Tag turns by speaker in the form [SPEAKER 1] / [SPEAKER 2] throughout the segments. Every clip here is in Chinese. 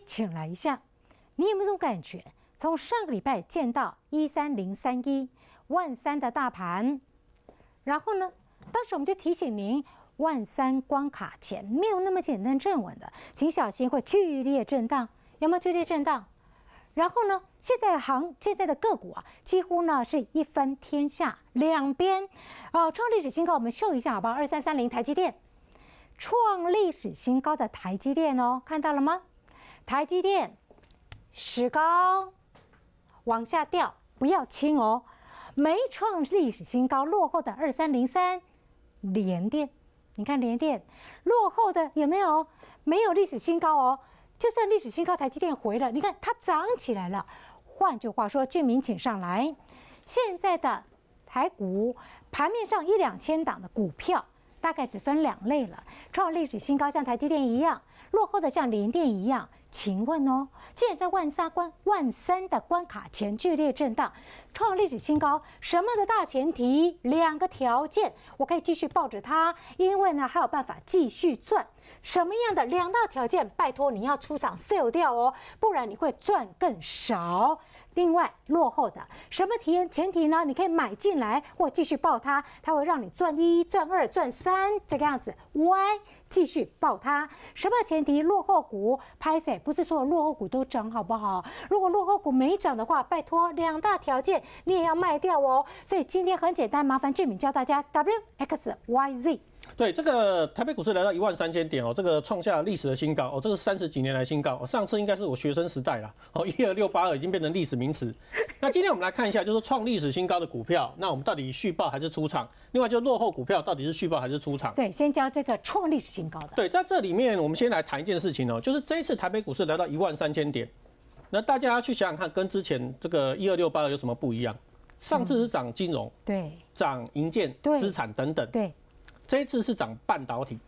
[SPEAKER 1] 请来一下，你有没有这种感觉？从上个礼拜见到一三零三一万三的大盘，然后呢，当时我们就提醒您，万三关卡前没有那么简单，站稳的，请小心会剧烈震荡，有没有剧烈震荡？然后呢，现在行现在的个股啊，几乎呢是一分天下，两边啊创历史新高，我们秀一下好不好？二三三零台积电创历史新高，的台积电哦，看到了吗？台积电、石膏往下掉，不要轻哦。没创历史新高，落后的二三零三联电，你看联电落后的有没有？没有历史新高哦。就算历史新高，台积电回了，你看它涨起来了。换句话说，俊明请上来。现在的台股盘面上一两千档的股票，大概只分两类了：创历史新高，像台积电一样；落后的像联电一样。请问哦，既然在万三关万三的关卡前剧烈震荡，创历史新高，什么的大前提？两个条件，我可以继续抱着它，因为呢还有办法继续赚。什么样的两大条件？拜托你要出场 sell 掉哦，不然你会赚更少。另外，落后的什么前前提呢？你可以买进来或继续抱它，它会让你赚一、赚二、赚三这个样子。y 继续抱它？什么前提？落后股 p a 不是所有落后股都涨，好不好？如果落后股没涨的话，拜托两大条件你也要卖掉哦。所以今天很简单，麻烦俊敏教大家 W X Y Z。
[SPEAKER 2] 对这个台北股市来到一万三千点哦，这个创下历史的新高哦，这个是三十几年来新高哦。上次应该是我学生时代了哦，一二六八二已经变成历史名词。那今天我们来看一下，就是创历史新高的股票，那我们到底续报还是出场？另外就落后股票，到底是续报还是出场？
[SPEAKER 1] 对，先教这个创历史新高的。
[SPEAKER 2] 对，在这里面我们先来谈一件事情哦，就是这一次台北股市来到一万三千点，那大家去想想看，跟之前这个一二六八二有什么不一样？上次是涨金融，对，涨银建，资产等等，对。这一次是涨半导体，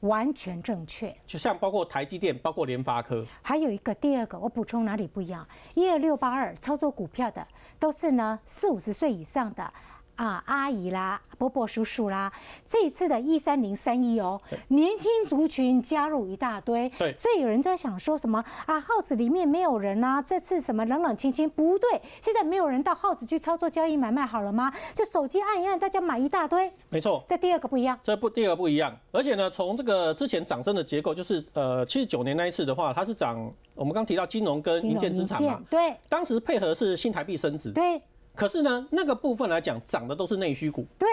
[SPEAKER 1] 完全正确。
[SPEAKER 2] 就像包括台积电，包括联发科，
[SPEAKER 1] 还有一个第二个，我补充哪里不一样？一二六八二操作股票的都是呢四五十岁以上的。啊，阿姨啦，伯伯、叔叔啦，这一次的一三零三一哦，年轻族群加入一大堆，对，所以有人在想说什么啊？号子里面没有人啊？这次什么冷冷清清？不对，现在没有人到号子去操作交易买卖，好了吗？就手机按一按，大家买一大堆，没错。这第二个不一样，
[SPEAKER 2] 这不，第二不一样。而且呢，从这个之前涨升的结构，就是呃，七十九年那一次的话，它是涨，我们刚提到金融跟银建资产嘛，对，当时配合是新台币升值，对。可是呢，那个部分来讲，涨的都是内需股。对，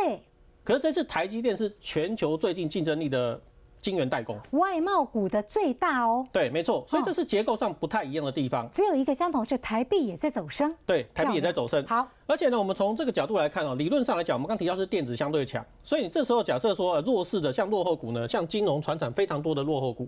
[SPEAKER 2] 可是这次台积电是全球最近竞争力的晶圆代工，
[SPEAKER 1] 外贸股的最大哦。
[SPEAKER 2] 对，没错。所以这是结构上不太一样的地方。只
[SPEAKER 1] 有一个相同是台币也在走升。
[SPEAKER 2] 对，台币也在走升。好。而且呢，我们从这个角度来看哦，理论上来讲，我们刚提到是电子相对强，所以你这时候假设说弱势的像落后股呢，像金融、船产非常多的落后股，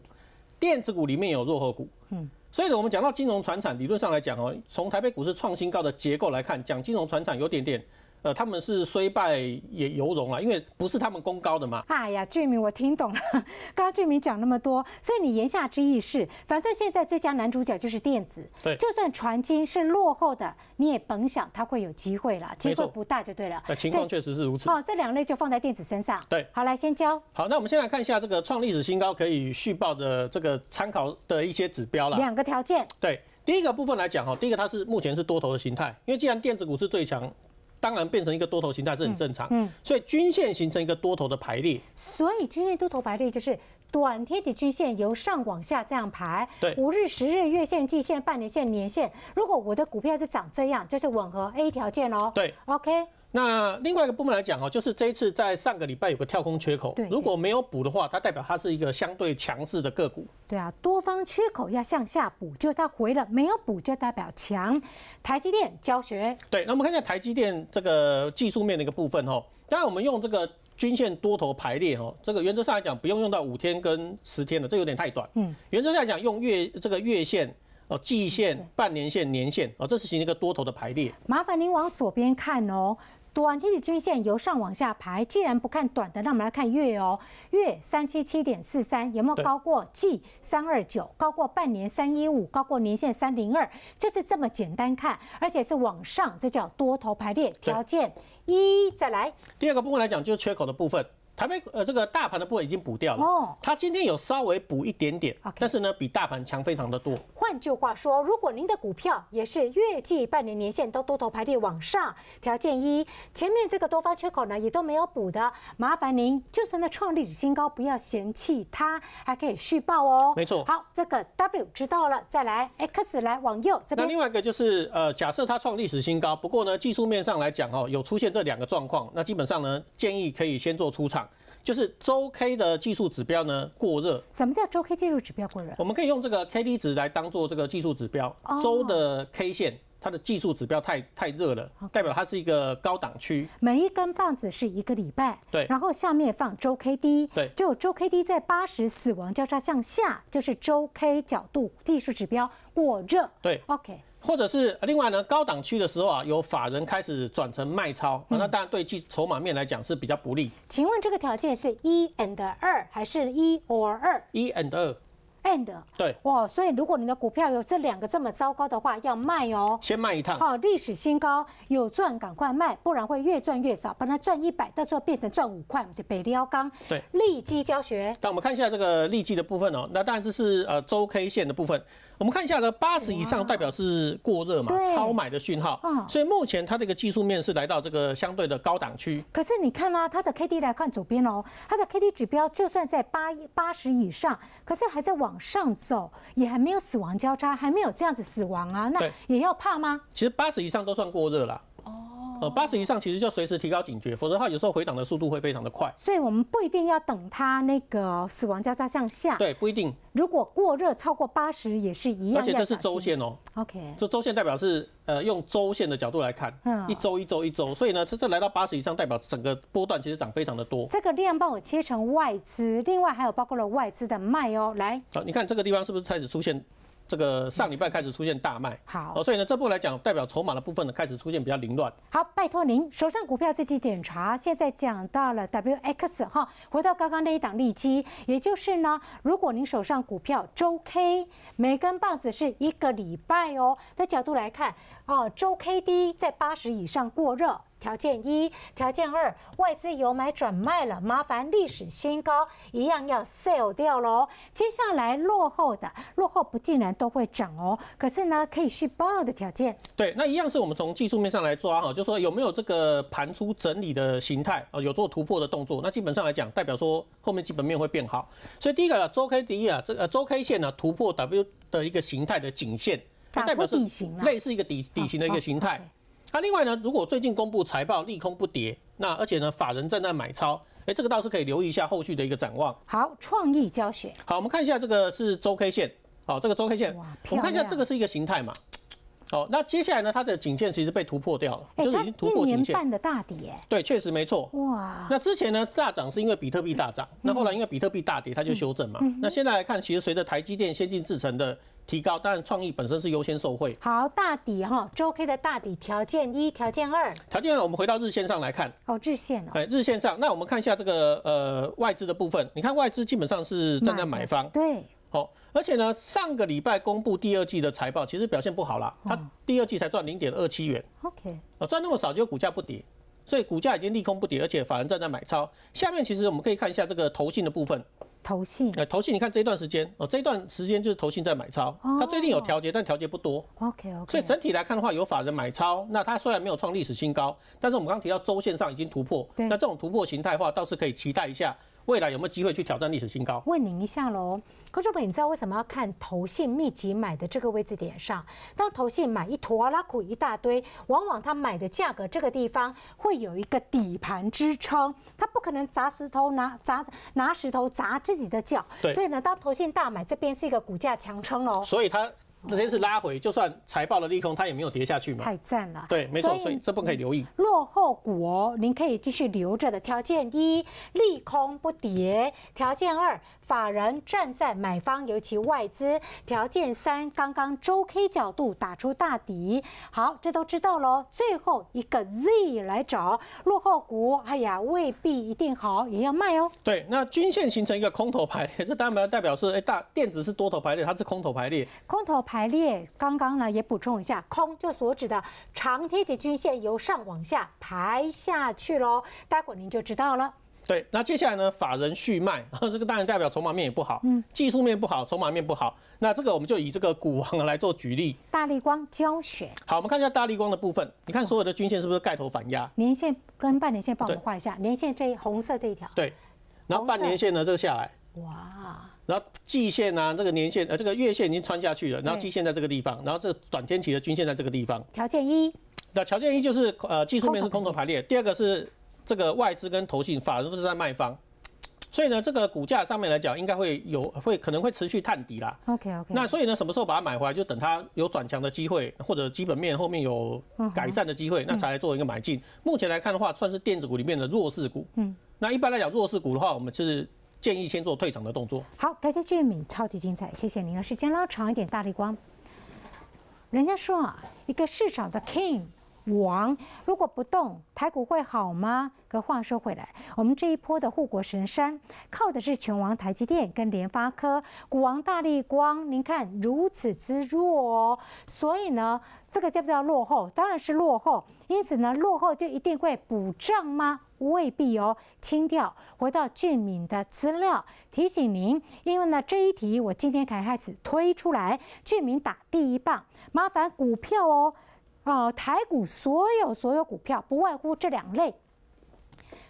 [SPEAKER 2] 电子股里面有落后股。嗯。所以呢，我们讲到金融传产，理论上来讲哦，从台北股市创新高的结构来看，讲金融传产有点点。呃，他们是虽败也犹荣了，因为不是他们功高的嘛。
[SPEAKER 1] 哎呀，俊明，我听懂了，刚刚俊明讲那么多，所以你言下之意是，反正现在最佳男主角就是电子，对，就算传经是落后的，你也甭想他会有机会了，机会不大就对了。情况
[SPEAKER 2] 确实是如此。
[SPEAKER 1] 哦，这两类就放在电子身上。对，好，来先教。
[SPEAKER 2] 好，那我们先来看一下这个创历史新高可以续报的这个参考的一些指标了。两个条件。对，第一个部分来讲哈，第一个它是目前是多头的形态，因为既然电子股是最强。当然变成一个多头形态是很正常，嗯，所以均线形成一个多头的排列，
[SPEAKER 1] 所以均线多头排列就是。短天体均线由上往下这样排，对，五日、十日、月线、季线、半年线、年线，如果我的股票是长这样，就是吻合 A 条件哦。对，OK。
[SPEAKER 2] 那另外一个部分来讲哦，就是这一次在上个礼拜有个跳空缺口，如果没有补的话，它代表它是一个相对强势的个股。
[SPEAKER 1] 对啊，多方缺口要向下补，就它回了没有补，就代表强。台积电教学。
[SPEAKER 2] 对，那我们看一下台积电这个技术面的一个部分哦。当然我们用这个。均线多头排列，哦，这个原则上来讲不用用到五天跟十天的，这有点太短。嗯，原则上来讲用月这个月线、哦季线、半年线、年线，哦，这是形成一个多头的排列。
[SPEAKER 1] 麻烦您往左边看哦。短的均线由上往下排，既然不看短的，那我们来看月哦。月三七七点四三有没有高过季三二九？高过半年三一五？高过年线三零二？就是这么简单看，而且是往上，这叫多头排列条件一。再来
[SPEAKER 2] 第二个部分来讲，就是缺口的部分。台北呃，这个大盘的部分已经补掉了哦。它今天有稍微补一点点，但是呢，比大盘强非常的多。
[SPEAKER 1] 换句话说，如果您的股票也是月季、半年、年限都多头排列往上，条件一，前面这个多方缺口呢也都没有补的，麻烦您就算它创历史新高，不要嫌弃它，还可以续报哦。没错。好，这个 W 知道了，再来 X 来往右这边。那另外
[SPEAKER 2] 一个就是呃，假设它创历史新高，不过呢，技术面上来讲哦，有出现这两个状况，那基本上呢，建议可以先做出场。就是周 K 的技术指标呢过热，
[SPEAKER 1] 什么叫周 K 技术指标过热？我们可以用这
[SPEAKER 2] 个 K D 值来当做这个技术指标，周的 K 线它的技术指标太太热了，代表它是一个高档区。
[SPEAKER 1] 每一根棒子是一个礼拜，对，然后下面放周 K D，对，就有周 K D 在八十死亡交叉向下，就是周 K 角度技术指标过热，对，OK。
[SPEAKER 2] 或者是另外呢，高档区的时候啊，由法人开始转成卖超，那当然对计筹码面来讲是比较不利。
[SPEAKER 1] 请问这个条件是一 and 二，还是一 or 二？
[SPEAKER 2] 一 and 二。
[SPEAKER 1] 对，哇，所以如果你的股票有这两个这么糟糕的话，要卖哦。先卖一趟。哦，历史新高，有赚赶快卖，不然会越赚越少。把它赚一百，到时候变成赚五块，是北力幺钢。对，利基教学。
[SPEAKER 2] 那我们看一下这个利基的部分哦，那当然这是呃周 K 线的部分。我们看一下呢，八十以上代表是过热嘛，超买的讯号。嗯。所以目前它这个技术面是来到这个相对的高档区。
[SPEAKER 1] 可是你看啊，它的 K D 来看左边哦，它的 K D 指标就算在八八十以上，可是还在往。上走也还没有死亡交叉，还没有这样子死亡啊，那也要怕吗？
[SPEAKER 2] 其实八十以上都算过热了。呃，八十以上其实就随时提高警觉，否则的话有时候回档的速度会非常的快。
[SPEAKER 1] 所以我们不一定要等它那个死亡交叉向下。对，不一定。如果过热超过八十也是一样。而且这是周线哦。OK。这
[SPEAKER 2] 周线代表是呃用周线的角度来看，嗯、一周一周一周，所以呢，它这来到八十以上代表整个波段其实涨非常的多。
[SPEAKER 1] 这个量帮我切成外资，另外还有包括了外资的卖哦，来。
[SPEAKER 2] 好，你看这个地方是不是开始出现？这个上礼拜开始出现大卖，好，所以呢，这部来讲，代表筹码的部分呢，开始出现比较凌乱。
[SPEAKER 1] 好，拜托您手上股票自己检查。现在讲到了 WX 哈，回到刚刚那一档利基，也就是呢，如果您手上股票周 K 每根棒子是一个礼拜哦的角度来看，哦，周 K 低在八十以上过热。条件一，条件二，外资有买转卖了，麻烦历史新高一样要 sell 掉喽。接下来落后的，落后不竟然都会涨哦。可是呢，可以续报的条件。
[SPEAKER 2] 对，那一样是我们从技术面上来抓哈，就说有没有这个盘出整理的形态啊？有做突破的动作，那基本上来讲，代表说后面基本面会变好。所以第一个周 K 一啊，这呃周 K 线呢突破 W 的一个形态的颈线，代表是类似一个底底形的一个形态。那另外呢，如果最近公布财报利空不跌，那而且呢，法人在那买超，哎，这个倒是可以留意一下后续的一个展望。
[SPEAKER 1] 好，创意教学。
[SPEAKER 2] 好，我们看一下这个是周 K 线，好，这个周 K 线，我们看一下这个是一个形态嘛。哦，那接下来呢？它的颈线其实被突破掉了，就是已经突破颈线。年半
[SPEAKER 1] 的大底，哎，
[SPEAKER 2] 对，确实没错。哇，那之前呢大涨是因为比特币大涨，那后来因为比特币大跌，它就修正嘛。那现在来看，其实随着台积电先进制程的提高，当然创意本身是优先受惠。
[SPEAKER 1] 好，大底哈，周 K 的大底条件一，条件二。
[SPEAKER 2] 条件二，我们回到日线上来看。哦，日线哦。哎，日线上，那我们看一下这个呃外资的部分。你看外资基本上是站在买方。对。好，而且呢，上个礼拜公布第二季的财报，其实表现不好啦。它第二季才赚零点二七元。OK。赚那么少就股价不跌，所以股价已经利空不跌，而且法人正在买超。下面其实我们可以看一下这个投信的部分。投信。呃，投信，你看这一段时间，哦，这一段时间就是投信在买超。它最近有调节，但调节不多。OK OK。所以整体来看的话，有法人买超，那它虽然没有创历史新高，但是我们刚提到周线上已经突破，那这种突破形态的话，倒是可以期待一下。未来有没有机会去挑战历史新高？
[SPEAKER 1] 问您一下喽，众朋友，你知道为什么要看头信密集买的这个位置点上？当头信买一坨拉苦一大堆，往往它买的价格这个地方会有一个底盘支撑，它不可能砸石头拿砸拿石头砸自己的脚。所以呢，当头信大买这边是一个股价强撑喽。所
[SPEAKER 2] 以它。直接是拉回，就算财报的利空，它也没有跌下去嘛。太
[SPEAKER 1] 赞了，对，没错，所以这部分可以留意。落后股哦，您可以继续留着的。条件一，利空不跌；条件二，法人站在买方，尤其外资；条件三，刚刚周 K 角度打出大底。好，这都知道喽。最后一个 Z 来找落后股，哎呀，未必一定好，也要卖哦。
[SPEAKER 2] 对，那均线形成一个空头排列，这当然代表是哎大，电子是多头排列，它是空头排列，
[SPEAKER 1] 空头。排列刚刚呢也补充一下，空就所指的长贴级均线由上往下排下去喽，待会您就知道了。对，那接下
[SPEAKER 2] 来呢法人续卖，这个当然代表筹码面也不好，嗯，技术面不好，筹码面不好。那这个我们就以这个股王来做举例，
[SPEAKER 1] 大力光教学。
[SPEAKER 2] 好，我们看一下大力光的部分，你看所有的均线是不是盖头反压？
[SPEAKER 1] 年线跟半年线帮我们画一下，年线这一红色这一条，
[SPEAKER 2] 对，然后半年线呢这个下来，
[SPEAKER 1] 哇。
[SPEAKER 2] 然后季线啊，这个年线呃，这个月线已经穿下去了。然后季线在这个地方，然后这个短天期的均线在这个地方。条件一，那条件一就是呃技术面是空头排列。第二个是这个外资跟投信法人都是在卖方，所以呢，这个股价上面来讲应该会有会可能会持续探底啦。
[SPEAKER 1] OK OK。那
[SPEAKER 2] 所以呢，什么时候把它买回来，就等它有转强的机会，或者基本面后面有改善的机会，那才来做一个买进。目前来看的话，算是电子股里面的弱势股。嗯。那一般来讲弱势股的话，我们是。建议先做退场的动作。
[SPEAKER 1] 好，感谢俊敏，超级精彩，谢谢您的时间拉长一点，大力光。人家说啊，一个市场的 king。王如果不动，台股会好吗？可话说回来，我们这一波的护国神山，靠的是拳王台积电跟联发科，股王大力光，您看如此之弱哦，所以呢，这个叫不叫落后？当然是落后。因此呢，落后就一定会补涨吗？未必哦。清掉，回到俊敏的资料提醒您，因为呢，这一题我今天才开始推出来，俊敏打第一棒，麻烦股票哦。哦，台股所有所有股票不外乎这两类：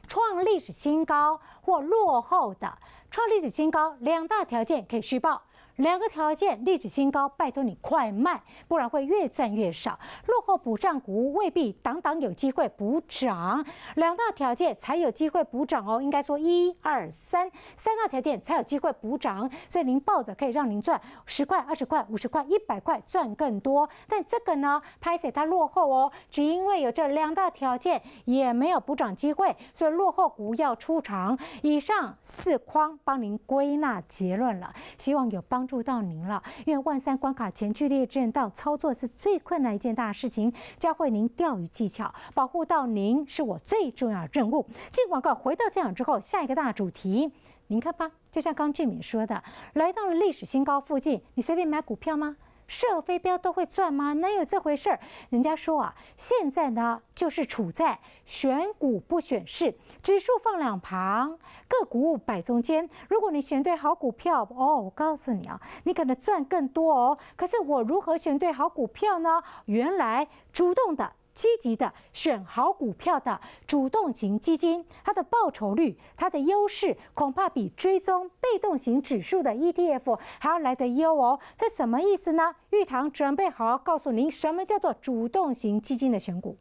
[SPEAKER 1] 创历史新高或落后的创历史新高两大条件可以虚报。两个条件，历史新高，拜托你快卖，不然会越赚越少。落后补涨股未必，档档有机会补涨，两大条件才有机会补涨哦。应该说，一二三三大条件才有机会补涨，所以您抱着可以让您赚十块、二十块、五十块、一百块赚更多。但这个呢，拍摄它落后哦，只因为有这两大条件，也没有补涨机会，所以落后股要出场。以上四框帮您归纳结论了，希望有帮。助到您了，因为万三关卡前去烈震到操作是最困难一件大事情，教会您钓鱼技巧，保护到您是我最重要的任务。进广告，回到现场之后，下一个大主题，您看吧，就像刚俊敏说的，来到了历史新高附近，你随便买股票吗？射飞镖都会转吗？能有这回事儿？人家说啊，现在呢就是处在选股不选市，指数放两旁，个股摆中间。如果你选对好股票，哦，我告诉你啊，你可能赚更多哦。可是我如何选对好股票呢？原来主动的。积极的选好股票的主动型基金，它的报酬率、它的优势，恐怕比追踪被动型指数的 ETF 还要来的优哦。这什么意思呢？玉堂准备好好告诉您，什么叫做主动型基金的选股。